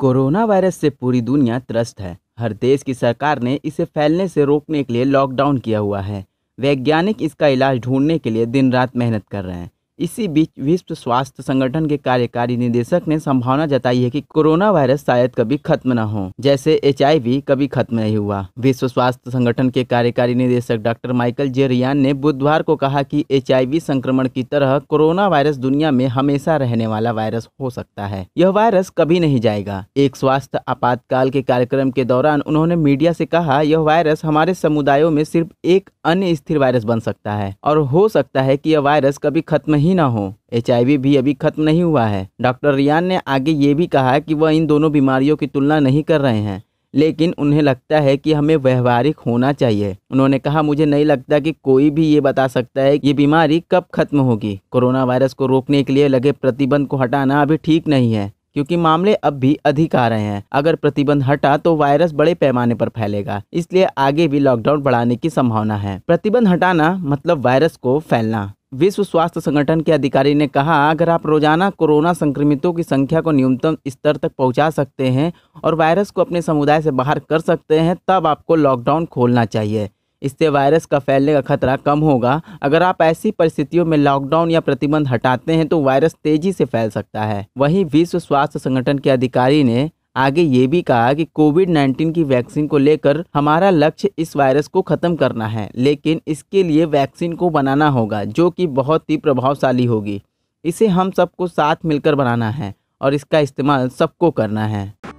corona virus से पूरी दुनिया त्रस्त है हर देश की सरकार ने इसे फैलने से रोकने के लिए लॉकडाउन किया हुआ है वैज्ञानिक इसका इलाज ढूंढने के लिए दिन रात मेहनत कर रहे हैं इसी बीच विश्व स्वास्थ्य संगठन के कार्यकारी निदेशक ने संभावना जताई है कि कोरोना वायरस शायद कभी खत्म न हो जैसे एच कभी खत्म नहीं हुआ विश्व स्वास्थ्य संगठन के कार्यकारी निदेशक डॉक्टर माइकल जे रियान ने बुधवार को कहा कि एच संक्रमण की तरह कोरोना वायरस दुनिया में हमेशा रहने वाला वायरस हो सकता है यह वायरस कभी नहीं जाएगा एक स्वास्थ्य आपातकाल के कार्यक्रम के दौरान उन्होंने मीडिया ऐसी कहा यह वायरस हमारे समुदायों में सिर्फ एक अन्य स्थिर वायरस बन सकता है और हो सकता है की यह वायरस कभी खत्म ही ही ना हो एच भी अभी खत्म नहीं हुआ है डॉक्टर रियान ने आगे ये भी कहा कि वह इन दोनों बीमारियों की तुलना नहीं कर रहे हैं लेकिन उन्हें लगता है कि हमें व्यवहारिक होना चाहिए उन्होंने कहा मुझे नहीं लगता कि कोई भी ये बता सकता है ये बीमारी कब खत्म होगी कोरोना वायरस को रोकने के लिए लगे प्रतिबंध को हटाना अभी ठीक नहीं है क्योंकि मामले अब भी अधिक आ रहे हैं अगर प्रतिबंध हटा तो वायरस बड़े पैमाने पर फैलेगा इसलिए आगे भी लॉकडाउन बढ़ाने की संभावना है प्रतिबंध हटाना मतलब वायरस को फैलना विश्व स्वास्थ्य संगठन के अधिकारी ने कहा अगर आप रोजाना कोरोना संक्रमितों की संख्या को न्यूनतम स्तर तक पहुंचा सकते हैं और वायरस को अपने समुदाय से बाहर कर सकते हैं तब आपको लॉकडाउन खोलना चाहिए इससे वायरस का फैलने का खतरा कम होगा अगर आप ऐसी परिस्थितियों में लॉकडाउन या प्रतिबंध हटाते हैं तो वायरस तेजी से फैल सकता है वहीं विश्व स्वास्थ्य संगठन के अधिकारी ने आगे ये भी कहा कि कोविड 19 की वैक्सीन को लेकर हमारा लक्ष्य इस वायरस को खत्म करना है लेकिन इसके लिए वैक्सीन को बनाना होगा जो कि बहुत ही प्रभावशाली होगी इसे हम सबको साथ मिलकर बनाना है और इसका इस्तेमाल सबको करना है